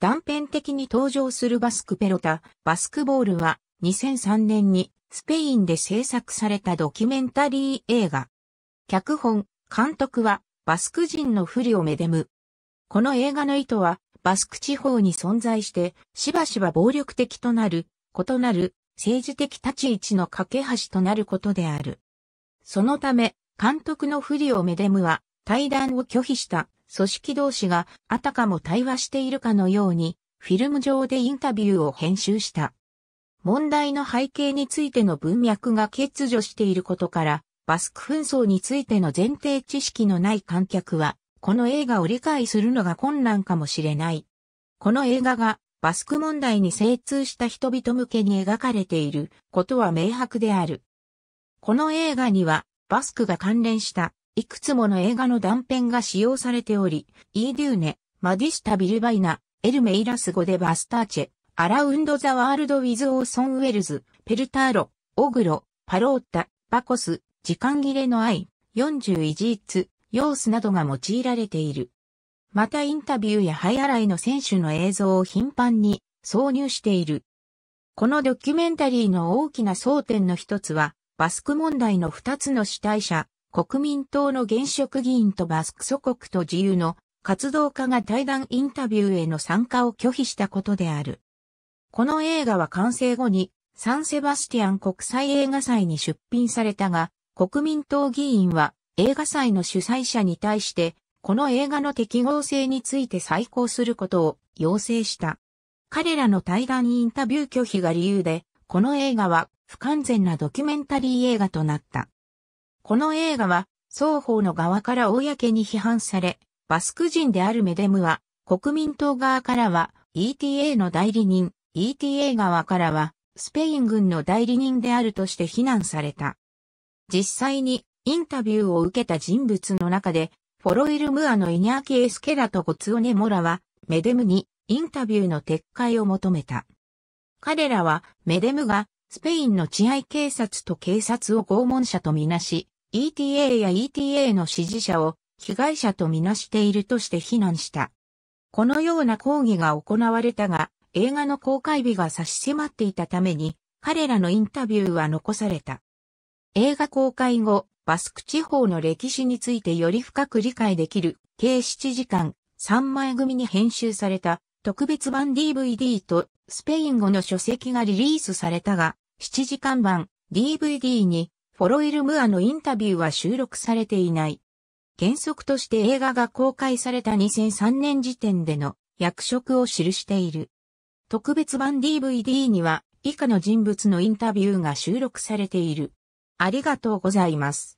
断片的に登場するバスクペロタ、バスクボールは2003年にスペインで制作されたドキュメンタリー映画。脚本、監督はバスク人の不利をめでむ。この映画の意図はバスク地方に存在してしばしば暴力的となる、異なる政治的立ち位置の架け橋となることである。そのため、監督の不利をめでむは対談を拒否した組織同士があたかも対話しているかのように、フィルム上でインタビューを編集した。問題の背景についての文脈が欠如していることから、バスク紛争についての前提知識のない観客は、この映画を理解するのが困難かもしれない。この映画がバスク問題に精通した人々向けに描かれていることは明白である。この映画にはバスクが関連したいくつもの映画の断片が使用されており、イーデューネ、マディスタ・ビルバイナ、エルメイラスゴ・デ・バスターチェ、アラウンド・ザ・ワールド・ウィズ・オーソン・ウェルズ、ペルターロ、オグロ、パロータ、バコス、時間切れの愛、41ヨ様子などが用いられている。またインタビューやア洗いの選手の映像を頻繁に挿入している。このドキュメンタリーの大きな争点の一つは、バスク問題の二つの主体者、国民党の現職議員とバスク祖国と自由の活動家が対談インタビューへの参加を拒否したことである。この映画は完成後にサンセバスティアン国際映画祭に出品されたが、国民党議員は映画祭の主催者に対して、この映画の適合性について再考することを要請した。彼らの対談インタビュー拒否が理由で、この映画は不完全なドキュメンタリー映画となった。この映画は、双方の側から公に批判され、バスク人であるメデムは、国民党側からは、ETA の代理人、ETA 側からは、スペイン軍の代理人であるとして非難された。実際に、インタビューを受けた人物の中で、フォロイル・ムアのイニャーキ・エスケラとゴツオネ・モラは、メデムにインタビューの撤回を求めた。彼らは、メデムがスペインの治安警察と警察を拷問者とみなし、ETA や ETA の支持者を被害者とみなしているとして非難した。このような抗議が行われたが、映画の公開日が差し迫っていたために、彼らのインタビューは残された。映画公開後、バスク地方の歴史についてより深く理解できる、計7時間、3枚組に編集された、特別版 DVD とスペイン語の書籍がリリースされたが、7時間版 DVD にフォロイル・ムアのインタビューは収録されていない。原則として映画が公開された2003年時点での役職を記している。特別版 DVD には以下の人物のインタビューが収録されている。ありがとうございます。